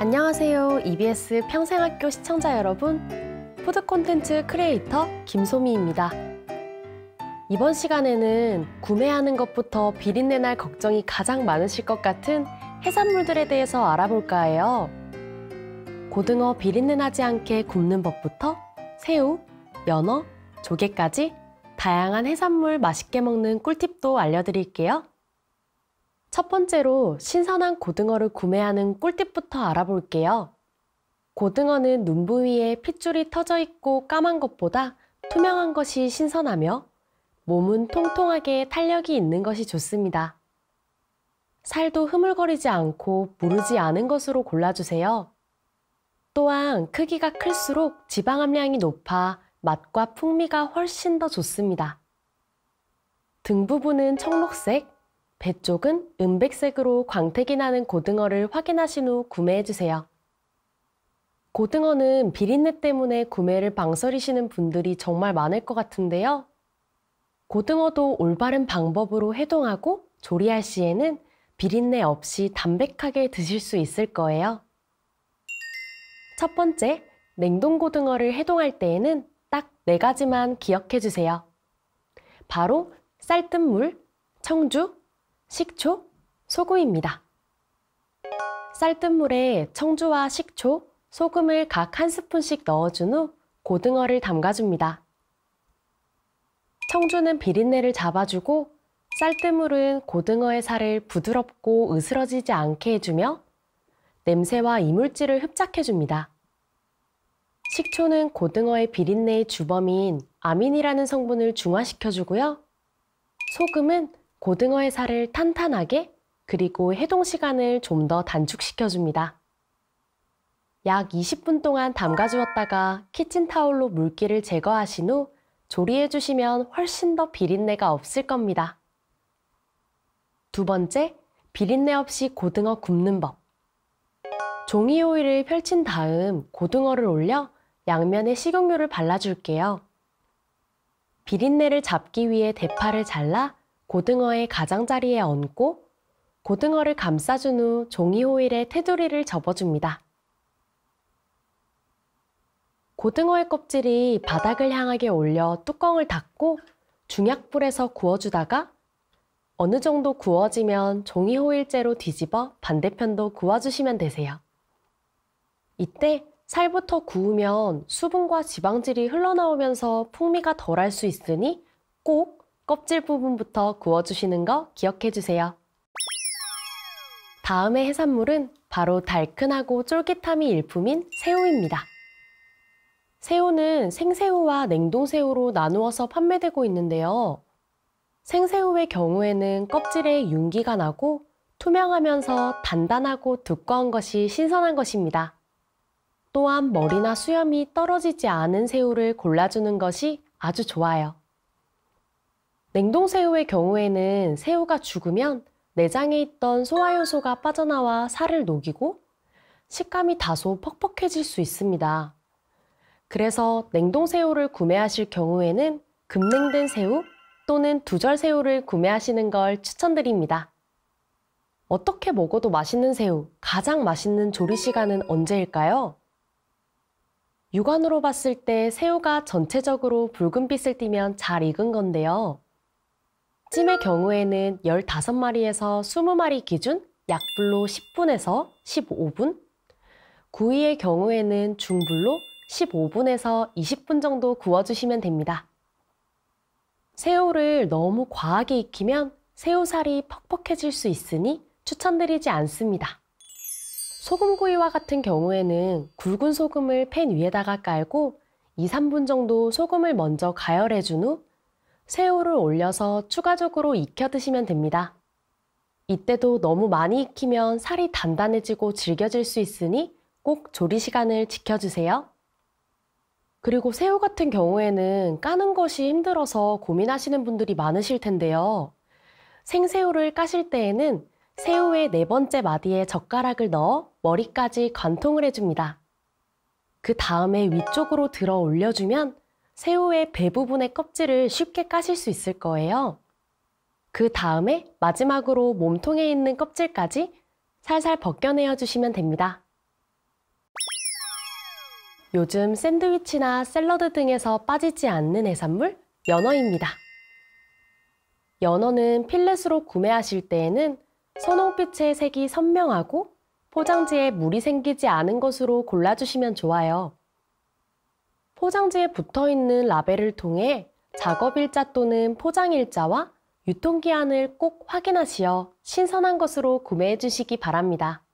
안녕하세요. EBS 평생학교 시청자 여러분. 푸드 콘텐츠 크리에이터 김소미입니다. 이번 시간에는 구매하는 것부터 비린내 날 걱정이 가장 많으실 것 같은 해산물들에 대해서 알아볼까 해요. 고등어 비린내 나지 않게 굽는 법부터 새우, 연어, 조개까지 다양한 해산물 맛있게 먹는 꿀팁도 알려드릴게요. 첫 번째로 신선한 고등어를 구매하는 꿀팁부터 알아볼게요. 고등어는 눈 부위에 핏줄이 터져 있고 까만 것보다 투명한 것이 신선하며 몸은 통통하게 탄력이 있는 것이 좋습니다. 살도 흐물거리지 않고 무르지 않은 것으로 골라주세요. 또한 크기가 클수록 지방 함량이 높아 맛과 풍미가 훨씬 더 좋습니다. 등 부분은 청록색, 배 쪽은 은백색으로 광택이 나는 고등어를 확인하신 후 구매해주세요. 고등어는 비린내 때문에 구매를 망설이시는 분들이 정말 많을 것 같은데요. 고등어도 올바른 방법으로 해동하고 조리할 시에는 비린내 없이 담백하게 드실 수 있을 거예요. 첫 번째, 냉동 고등어를 해동할 때에는 딱 네 가지만 기억해 주세요. 바로 쌀뜨물, 청주, 식초, 소금입니다. 쌀뜨물에 청주와 식초, 소금을 각 한 스푼씩 넣어준 후 고등어를 담가줍니다. 청주는 비린내를 잡아주고 쌀뜨물은 고등어의 살을 부드럽고 으스러지지 않게 해주며 냄새와 이물질을 흡착해줍니다. 식초는 고등어의 비린내의 주범인 아민이라는 성분을 중화시켜주고요. 소금은 고등어의 살을 탄탄하게 그리고 해동 시간을 좀 더 단축시켜줍니다. 약 20분 동안 담가주었다가 키친타올로 물기를 제거하신 후 조리해주시면 훨씬 더 비린내가 없을 겁니다. 두 번째, 비린내 없이 고등어 굽는 법. 종이 호일을 펼친 다음 고등어를 올려 양면에 식용유를 발라줄게요. 비린내를 잡기 위해 대파를 잘라 고등어의 가장자리에 얹고 고등어를 감싸준 후 종이 호일에 테두리를 접어줍니다. 고등어의 껍질이 바닥을 향하게 올려 뚜껑을 닫고 중약불에서 구워주다가 어느 정도 구워지면 종이 호일째로 뒤집어 반대편도 구워주시면 되세요. 이때 살부터 구우면 수분과 지방질이 흘러나오면서 풍미가 덜할 수 있으니 꼭 껍질 부분부터 구워주시는 거 기억해주세요. 다음의 해산물은 바로 달큰하고 쫄깃함이 일품인 새우입니다. 새우는 생새우와 냉동새우로 나누어서 판매되고 있는데요. 생새우의 경우에는 껍질에 윤기가 나고 투명하면서 단단하고 두꺼운 것이 신선한 것입니다. 또한 머리나 수염이 떨어지지 않은 새우를 골라주는 것이 아주 좋아요. 냉동새우의 경우에는 새우가 죽으면 내장에 있던 소화효소가 빠져나와 살을 녹이고 식감이 다소 퍽퍽해질 수 있습니다. 그래서 냉동새우를 구매하실 경우에는 급냉된 새우 또는 두절새우를 구매하시는 걸 추천드립니다. 어떻게 먹어도 맛있는 새우, 가장 맛있는 조리 시간은 언제일까요? 육안으로 봤을 때 새우가 전체적으로 붉은빛을 띠면 잘 익은 건데요. 찜의 경우에는 15마리에서 20마리 기준 약불로 10분에서 15분, 구이의 경우에는 중불로 15분에서 20분 정도 구워주시면 됩니다. 새우를 너무 과하게 익히면 새우살이 퍽퍽해질 수 있으니 추천드리지 않습니다. 소금구이와 같은 경우에는 굵은 소금을 팬 위에다가 깔고 2, 3분 정도 소금을 먼저 가열해준 후 새우를 올려서 추가적으로 익혀 드시면 됩니다. 이때도 너무 많이 익히면 살이 단단해지고 질겨질 수 있으니 꼭 조리 시간을 지켜주세요. 그리고 새우 같은 경우에는 까는 것이 힘들어서 고민하시는 분들이 많으실 텐데요. 생새우를 까실 때에는 새우의 네 번째 마디에 젓가락을 넣어 머리까지 관통을 해줍니다. 그 다음에 위쪽으로 들어 올려주면 새우의 배 부분의 껍질을 쉽게 까실 수 있을 거예요. 그 다음에 마지막으로 몸통에 있는 껍질까지 살살 벗겨내어 주시면 됩니다. 요즘 샌드위치나 샐러드 등에서 빠지지 않는 해산물, 연어입니다. 연어는 필렛으로 구매하실 때에는 선홍빛의 색이 선명하고 포장지에 물이 생기지 않은 것으로 골라주시면 좋아요. 포장지에 붙어 있는 라벨을 통해 작업일자 또는 포장일자와 유통기한을 꼭 확인하시어 신선한 것으로 구매해 주시기 바랍니다.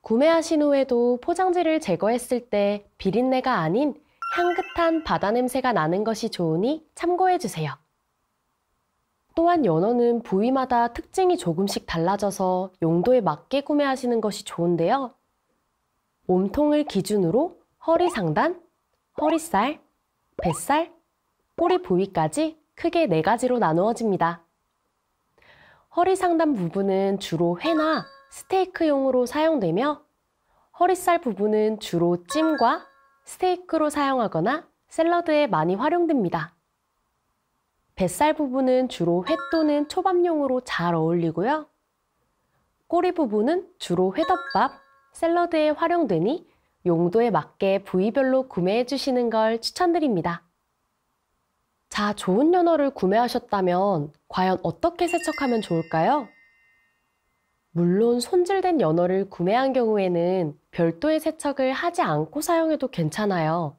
구매하신 후에도 포장지를 제거했을 때 비린내가 아닌 향긋한 바다 냄새가 나는 것이 좋으니 참고해 주세요. 또한 연어는 부위마다 특징이 조금씩 달라져서 용도에 맞게 구매하시는 것이 좋은데요. 몸통을 기준으로 허리 상단, 허리살, 뱃살, 꼬리 부위까지 크게 네 가지로 나누어집니다. 허리 상단 부분은 주로 회나 스테이크용으로 사용되며 허리살 부분은 주로 찜과 스테이크로 사용하거나 샐러드에 많이 활용됩니다. 뱃살 부분은 주로 회 또는 초밥용으로 잘 어울리고요. 꼬리 부분은 주로 회덮밥, 샐러드에 활용되니 용도에 맞게 부위별로 구매해 주시는 걸 추천드립니다. 자, 좋은 연어를 구매하셨다면 과연 어떻게 세척하면 좋을까요? 물론 손질된 연어를 구매한 경우에는 별도의 세척을 하지 않고 사용해도 괜찮아요.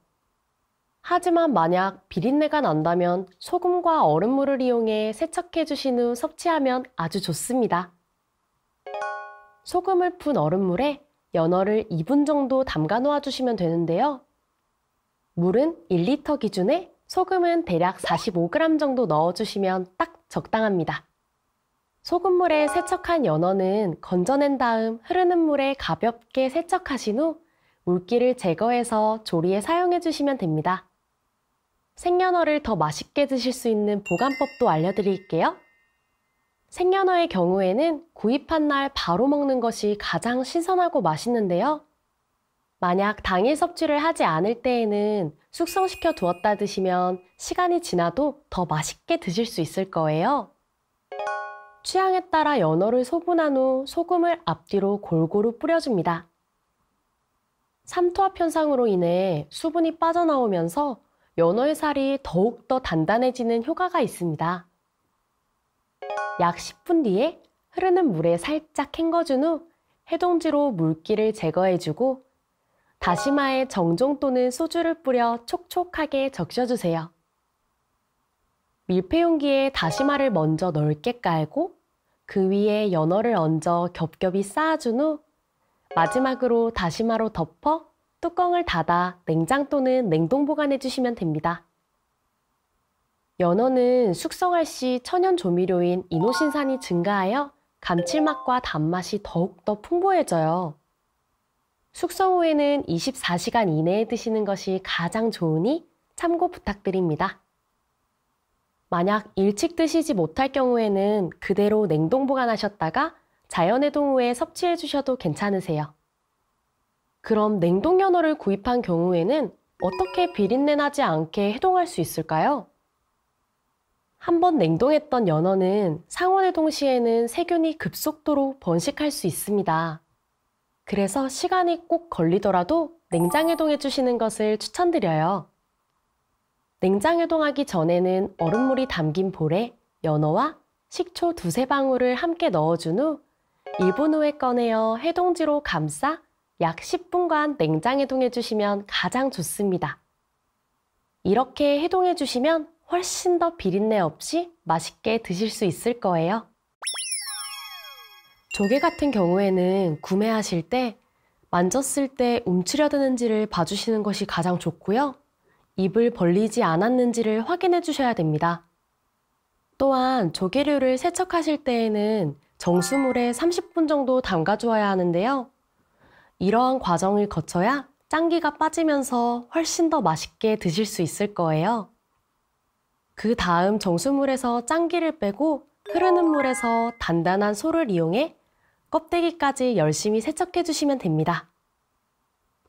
하지만 만약 비린내가 난다면 소금과 얼음물을 이용해 세척해 주신 후 섭취하면 아주 좋습니다. 소금을 푼 얼음물에 연어를 2분 정도 담가 놓아 주시면 되는데요. 물은 1리터 기준에 소금은 대략 45g 정도 넣어주시면 딱 적당합니다. 소금물에 세척한 연어는 건져낸 다음 흐르는 물에 가볍게 세척하신 후 물기를 제거해서 조리에 사용해 주시면 됩니다. 생연어를 더 맛있게 드실 수 있는 보관법도 알려드릴게요. 생연어의 경우에는 구입한 날 바로 먹는 것이 가장 신선하고 맛있는데요. 만약 당일 섭취를 하지 않을 때에는 숙성시켜 두었다 드시면 시간이 지나도 더 맛있게 드실 수 있을 거예요. 취향에 따라 연어를 소분한 후 소금을 앞뒤로 골고루 뿌려줍니다. 삼투압 현상으로 인해 수분이 빠져나오면서 연어의 살이 더욱더 단단해지는 효과가 있습니다. 약 10분 뒤에 흐르는 물에 살짝 헹궈준 후 해동지로 물기를 제거해주고 다시마에 정종 또는 소주를 뿌려 촉촉하게 적셔주세요. 밀폐용기에 다시마를 먼저 넓게 깔고 그 위에 연어를 얹어 겹겹이 쌓아준 후 마지막으로 다시마로 덮어 뚜껑을 닫아 냉장 또는 냉동 보관해 주시면 됩니다. 연어는 숙성할 시 천연 조미료인 이노신산이 증가하여 감칠맛과 단맛이 더욱더 풍부해져요. 숙성 후에는 24시간 이내에 드시는 것이 가장 좋으니 참고 부탁드립니다. 만약 일찍 드시지 못할 경우에는 그대로 냉동 보관하셨다가 자연해동 후에 섭취해 주셔도 괜찮으세요. 그럼 냉동 연어를 구입한 경우에는 어떻게 비린내 나지 않게 해동할 수 있을까요? 한번 냉동했던 연어는 상온의 동시에는 세균이 급속도로 번식할 수 있습니다. 그래서 시간이 꼭 걸리더라도 냉장해동해 주시는 것을 추천드려요. 냉장해동하기 전에는 얼음물이 담긴 볼에 연어와 식초 두세 방울을 함께 넣어준 후 1분 후에 꺼내어 해동지로 감싸 약 10분간 냉장해동해 주시면 가장 좋습니다. 이렇게 해동해 주시면 훨씬 더 비린내 없이 맛있게 드실 수 있을 거예요. 조개 같은 경우에는 구매하실 때 만졌을 때 움츠려드는지를 봐주시는 것이 가장 좋고요. 입을 벌리지 않았는지를 확인해 주셔야 됩니다. 또한 조개류를 세척하실 때에는 정수물에 30분 정도 담가 주어야 하는데요. 이러한 과정을 거쳐야 짠기가 빠지면서 훨씬 더 맛있게 드실 수 있을 거예요. 그 다음 정수물에서 짠기를 빼고 흐르는 물에서 단단한 소를 이용해 껍데기까지 열심히 세척해 주시면 됩니다.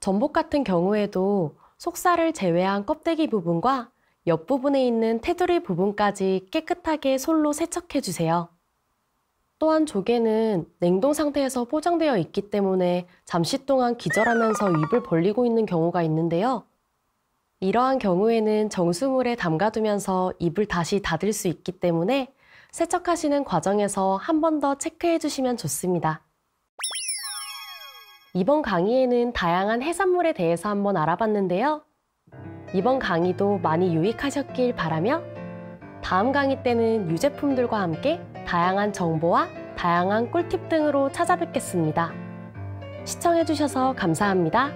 전복 같은 경우에도 속살을 제외한 껍데기 부분과 옆부분에 있는 테두리 부분까지 깨끗하게 솔로 세척해 주세요. 또한 조개는 냉동 상태에서 포장되어 있기 때문에 잠시 동안 기절하면서 입을 벌리고 있는 경우가 있는데요. 이러한 경우에는 정수물에 담가두면서 입을 다시 닫을 수 있기 때문에 세척하시는 과정에서 한 번 더 체크해 주시면 좋습니다. 이번 강의에는 다양한 해산물에 대해서 한번 알아봤는데요. 이번 강의도 많이 유익하셨길 바라며 다음 강의 때는 유제품들과 함께 다양한 정보와 다양한 꿀팁 등으로 찾아뵙겠습니다. 시청해주셔서 감사합니다.